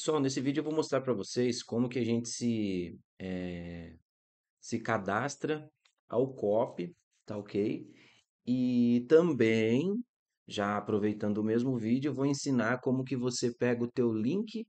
Pessoal, nesse vídeo eu vou mostrar para vocês como que a gente se, é, se cadastra ao COP, tá ok? E também, já aproveitando o mesmo vídeo, eu vou ensinar como que você pega o teu link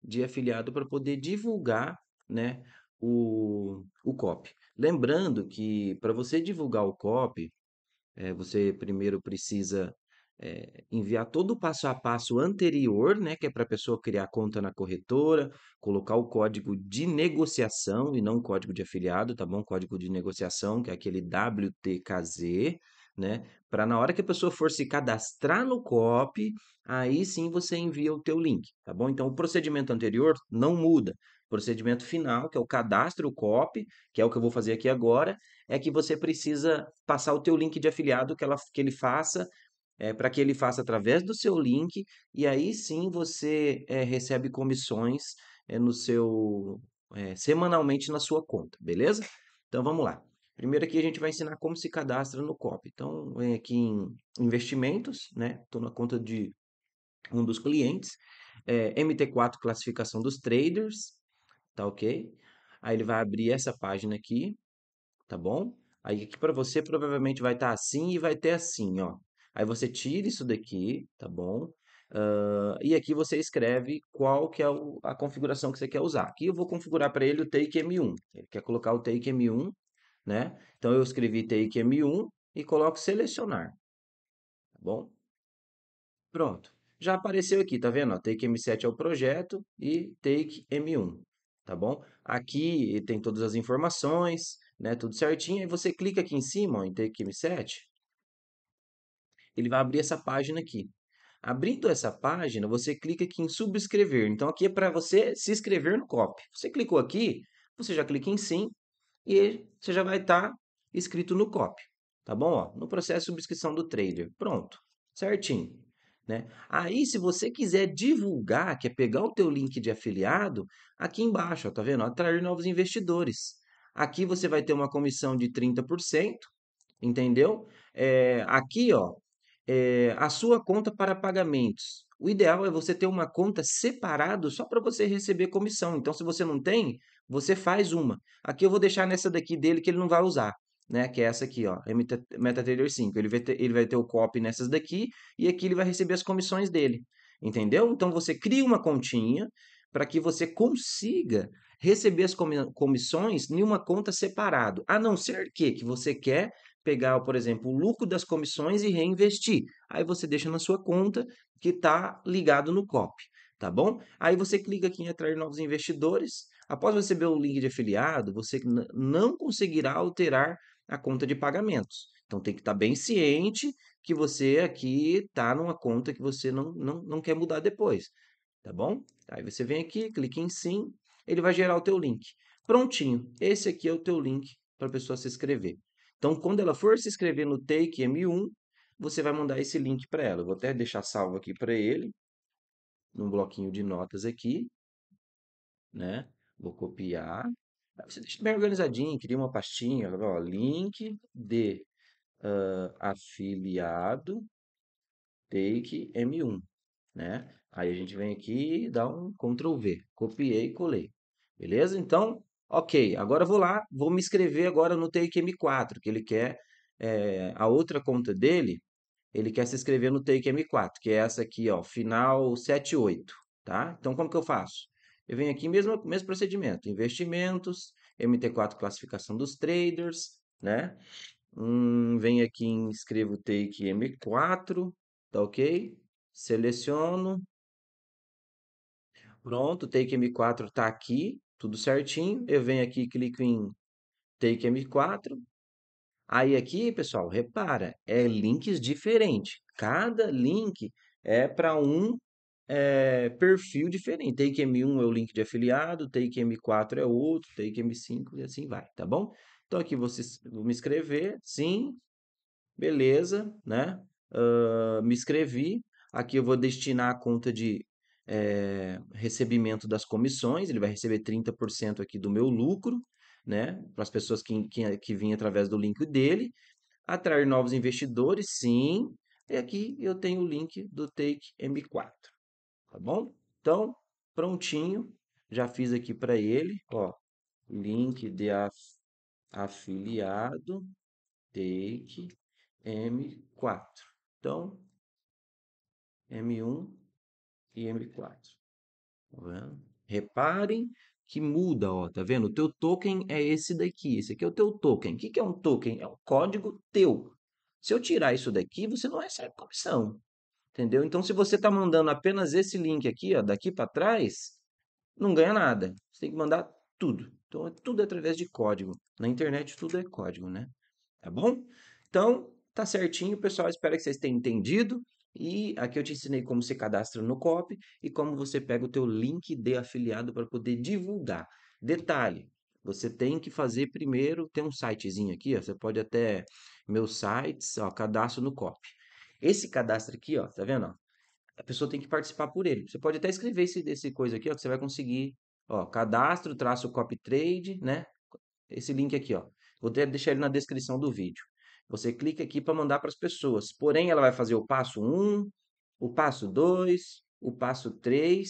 de afiliado para poder divulgar né, o, o COP. Lembrando que para você divulgar o COP, é, você primeiro precisa é, enviar todo o passo a passo anterior, né, que é para a pessoa criar conta na corretora, colocar o código de negociação e não o código de afiliado, tá bom? Código de negociação, que é aquele WTKZ, né? Para na hora que a pessoa for se cadastrar no COP, aí sim você envia o teu link, tá bom? Então o procedimento anterior não muda. O procedimento final, que é o cadastro COP, que é o que eu vou fazer aqui agora, é que você precisa passar o teu link de afiliado que, ela, que ele faça é, eh, para que ele faça através do seu link, e aí sim você é, recebe comissões é, no seu semanalmente na sua conta, beleza? Então vamos lá. Primeiro aqui a gente vai ensinar como se cadastra no COP. Então, vem aqui em investimentos, né? Estou na conta de um dos clientes. MT4 classificação dos traders, tá ok? Aí ele vai abrir essa página aqui, tá bom? Aí aqui para você provavelmente vai estar tá assim e vai ter assim, ó. Aí você tira isso daqui, tá bom? Uh, e aqui você escreve qual que é o, a configuração que você quer usar. Aqui eu vou configurar para ele o take M1. Ele quer colocar o take M1, né? Então eu escrevi take M1 e coloco selecionar. Tá bom? Pronto. Já apareceu aqui, tá vendo? Ó, take M7 é o projeto e take M1, tá bom? Aqui tem todas as informações, né? Tudo certinho. E você clica aqui em cima, ó, em take M7, ele vai abrir essa página aqui. Abrindo essa página, você clica aqui em subscrever. Então, aqui é para você se inscrever no COP. Você clicou aqui, você já clica em sim e você já vai estar tá inscrito no COP. Tá bom? Ó, no processo de subscrição do trader. Pronto. Certinho. Né? Aí, se você quiser divulgar, que é pegar o teu link de afiliado, aqui embaixo, ó, tá vendo? Atrair novos investidores. Aqui você vai ter uma comissão de 30%, entendeu? É, aqui, ó, é, a sua conta para pagamentos. O ideal é você ter uma conta separado só para você receber comissão. Então, se você não tem, você faz uma. Aqui eu vou deixar nessa daqui dele que ele não vai usar, né? Que é essa aqui, ó, MetaTrader 5. Ele vai, ter, ele vai ter o copy nessas daqui e aqui ele vai receber as comissões dele, entendeu? Então, você cria uma continha para que você consiga receber as comissões em uma conta separado, a não ser que, que você quer pegar, por exemplo, o lucro das comissões e reinvestir. Aí você deixa na sua conta que está ligado no COP, tá bom? Aí você clica aqui em atrair novos investidores. Após receber o link de afiliado, você não conseguirá alterar a conta de pagamentos. Então tem que estar tá bem ciente que você aqui está numa conta que você não, não, não quer mudar depois, tá bom? Aí você vem aqui, clica em sim, ele vai gerar o teu link. Prontinho, esse aqui é o teu link para a pessoa se inscrever. Então, quando ela for se inscrever no Take M1, você vai mandar esse link para ela. Eu vou até deixar salvo aqui para ele, num bloquinho de notas aqui, né? Vou copiar. Você deixa bem organizadinho, cria uma pastinha, ó, link de uh, afiliado take M1, né? Aí a gente vem aqui e dá um Ctrl V, copiei e colei. Beleza? Então, Ok, agora vou lá, vou me inscrever agora no m 4 que ele quer é, a outra conta dele, ele quer se inscrever no m 4 que é essa aqui, ó, final 78, tá? Então como que eu faço? Eu venho aqui mesmo mesmo procedimento, investimentos, MT4 classificação dos traders, né? Hum, venho aqui e inscrevo Take m 4 tá ok? Seleciono. Pronto, o m 4 tá aqui, tudo certinho. Uhum. Eu venho aqui e clico em Take M4. Aí aqui, pessoal, repara, é links diferentes. Cada link é para um é, perfil diferente. Take M1 é o link de afiliado, Take M4 é outro, Take M5 e assim vai, tá bom? Então aqui você, vou me inscrever, sim, beleza, né? Uh, me inscrevi. Aqui eu vou destinar a conta de é, recebimento das comissões, ele vai receber 30% aqui do meu lucro, né? Para as pessoas que, que, que vêm através do link dele. Atrair novos investidores, sim. E aqui eu tenho o link do Take M4, tá bom? Então, prontinho, já fiz aqui para ele, ó, link de af afiliado Take M4. Então, M1 e M4. Tá vendo? Reparem que muda, ó, tá vendo? O teu token é esse daqui, esse aqui é o teu token. O que, é um token? É um código teu. Se eu tirar isso daqui, você não recebe comissão, entendeu? Então, se você está mandando apenas esse link aqui, ó, daqui para trás, não ganha nada. Você tem que mandar tudo. Então, é tudo através de código. Na internet, tudo é código, né? Tá bom? Então, tá certinho, pessoal. Espero que vocês tenham entendido. E aqui eu te ensinei como se cadastra no COP e como você pega o teu link de afiliado para poder divulgar. Detalhe, você tem que fazer primeiro, tem um sitezinho aqui, ó, você pode até meus sites, ó, cadastro no COP. Esse cadastro aqui, ó, tá vendo? Ó, a pessoa tem que participar por ele. Você pode até escrever esse, esse coisa aqui, ó, que você vai conseguir, ó, cadastro, traço copy trade, né? Esse link aqui, ó. Vou deixar ele na descrição do vídeo. Você clica aqui para mandar para as pessoas. Porém, ela vai fazer o passo 1, o passo 2, o passo 3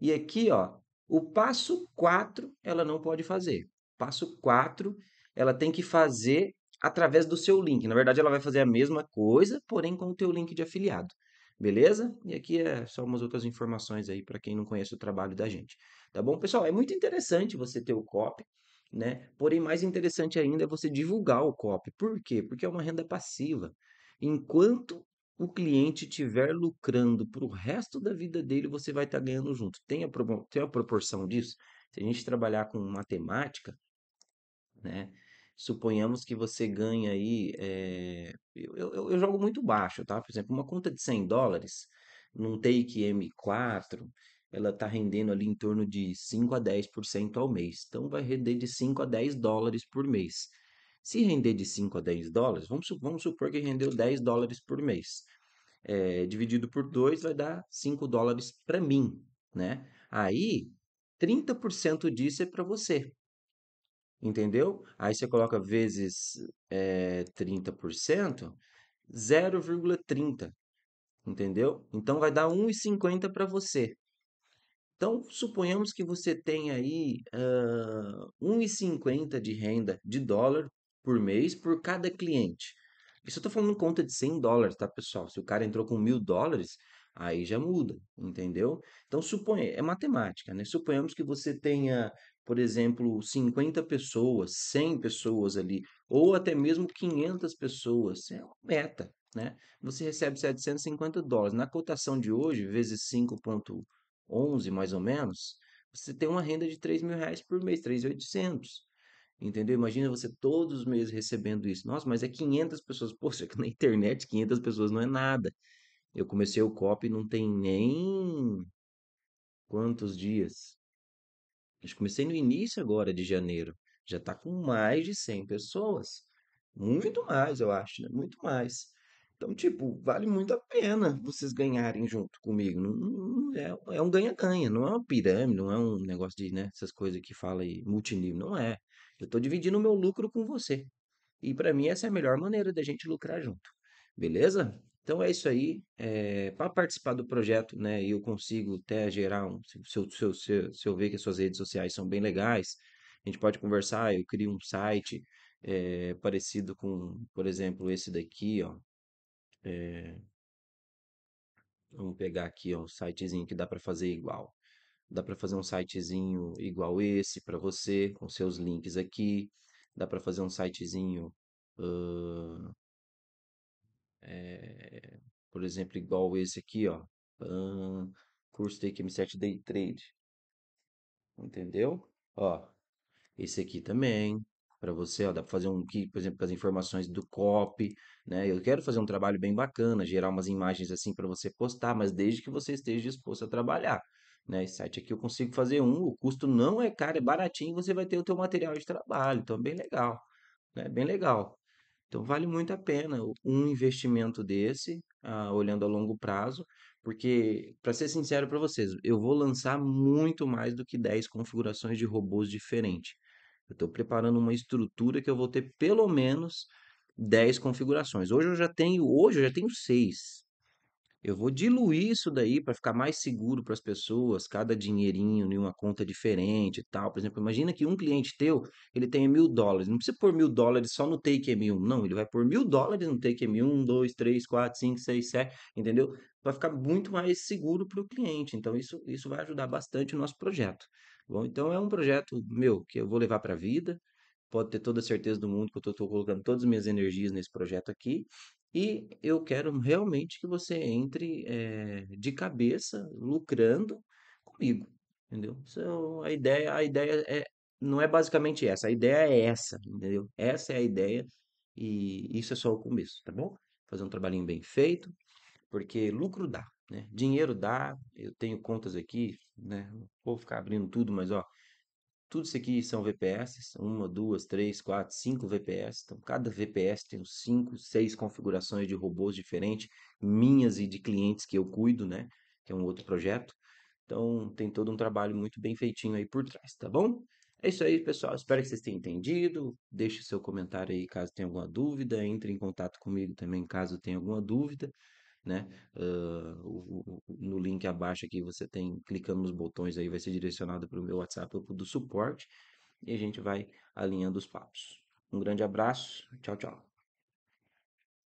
e aqui, ó, o passo 4 ela não pode fazer. Passo 4, ela tem que fazer através do seu link. Na verdade, ela vai fazer a mesma coisa, porém com o teu link de afiliado. Beleza? E aqui é só umas outras informações aí para quem não conhece o trabalho da gente. Tá bom, pessoal? É muito interessante você ter o copy. Né? Porém, mais interessante ainda é você divulgar o cop Por quê? Porque é uma renda passiva. Enquanto o cliente estiver lucrando para o resto da vida dele, você vai estar tá ganhando junto. Tem a, tem a proporção disso? Se a gente trabalhar com matemática, né? Suponhamos que você ganha aí. É... Eu, eu, eu jogo muito baixo, tá? Por exemplo, uma conta de 100 dólares num Take M4, ela está rendendo ali em torno de 5 a 10% ao mês. Então vai render de 5 a 10 dólares por mês. Se render de 5 a 10 dólares, vamos, vamos supor que rendeu 10 dólares por mês. É, dividido por 2 vai dar 5 dólares para mim, né? Aí 30% disso é para você. Entendeu? Aí você coloca vezes é, 30%, 0,30. Entendeu? Então vai dar 1,50 para você. Então, suponhamos que você tenha aí uh, 1,50 de renda de dólar por mês por cada cliente. Isso eu estou falando em conta de 100 dólares, tá, pessoal? Se o cara entrou com mil dólares, aí já muda, entendeu? Então, suponha, é matemática, né? Suponhamos que você tenha, por exemplo, 50 pessoas, 100 pessoas ali, ou até mesmo 500 pessoas. É uma meta, né? Você recebe 750 dólares. Na cotação de hoje, vezes 5,1 11 mais ou menos, você tem uma renda de 3 mil reais por mês, 3,800. Entendeu? Imagina você todos os meses recebendo isso. Nossa, mas é 500 pessoas. Poxa, que na internet 500 pessoas não é nada. Eu comecei o COP não tem nem quantos dias? que comecei no início agora de janeiro. Já está com mais de 100 pessoas. Muito mais, eu acho, né? Muito mais. Então, tipo, vale muito a pena vocês ganharem junto comigo. Não, não, é, é um ganha-ganha, não é uma pirâmide, não é um negócio de, né, essas coisas que fala aí, multinível. Não é. Eu estou dividindo o meu lucro com você. E para mim essa é a melhor maneira da gente lucrar junto. Beleza? Então é isso aí. É, para participar do projeto, né? Eu consigo até gerar um. Se eu, se, eu, se, se eu ver que as suas redes sociais são bem legais, a gente pode conversar. Eu crio um site é, parecido com, por exemplo, esse daqui, ó. É... Vamos pegar aqui ó, um sitezinho que dá para fazer igual. Dá para fazer um sitezinho igual esse para você, com seus links aqui. Dá para fazer um sitezinho, uh... é... por exemplo, igual esse aqui, ó. Uh... Curso m 7 Day Trade. Entendeu? Ó, esse aqui também para você, ó, dá para fazer um kit, por exemplo, com as informações do COP, né? Eu quero fazer um trabalho bem bacana, gerar umas imagens assim para você postar, mas desde que você esteja disposto a trabalhar, né? Esse site aqui eu consigo fazer um, o custo não é caro, é baratinho, você vai ter o teu material de trabalho, então é bem legal, né? Bem legal. Então vale muito a pena um investimento desse, ah, olhando a longo prazo, porque para ser sincero para vocês, eu vou lançar muito mais do que 10 configurações de robôs diferentes eu estou preparando uma estrutura que eu vou ter pelo menos 10 configurações. Hoje eu já tenho, hoje eu já tenho 6. Eu vou diluir isso daí para ficar mais seguro para as pessoas, cada dinheirinho em uma conta diferente e tal. Por exemplo, imagina que um cliente teu, ele tem mil dólares. Não precisa pôr mil dólares só no Take M1, não. Ele vai pôr mil dólares no Take M1, 1, 2, 3, 4, 5, 6, 7, entendeu? Vai ficar muito mais seguro para o cliente. Então, isso, isso vai ajudar bastante o nosso projeto. Tá bom, então é um projeto meu que eu vou levar para a vida. Pode ter toda a certeza do mundo que eu estou colocando todas as minhas energias nesse projeto aqui. E eu quero realmente que você entre é, de cabeça, lucrando comigo, entendeu? Então, a ideia, a ideia é, não é basicamente essa, a ideia é essa, entendeu? Essa é a ideia e isso é só o começo, tá bom? Fazer um trabalhinho bem feito, porque lucro dá, né? Dinheiro dá, eu tenho contas aqui, né? vou ficar abrindo tudo, mas ó, tudo isso aqui são VPS, uma, duas, três, quatro, cinco VPS. Então, cada VPS tem cinco, seis configurações de robôs diferentes, minhas e de clientes que eu cuido, né? Que é um outro projeto. Então, tem todo um trabalho muito bem feitinho aí por trás, tá bom? É isso aí, pessoal. Espero que vocês tenham entendido. Deixe seu comentário aí caso tenha alguma dúvida. Entre em contato comigo também caso tenha alguma dúvida né? Uh, no link abaixo aqui você tem, clicando nos botões aí, vai ser direcionado para o meu WhatsApp do suporte e a gente vai alinhando os papos. Um grande abraço, tchau, tchau.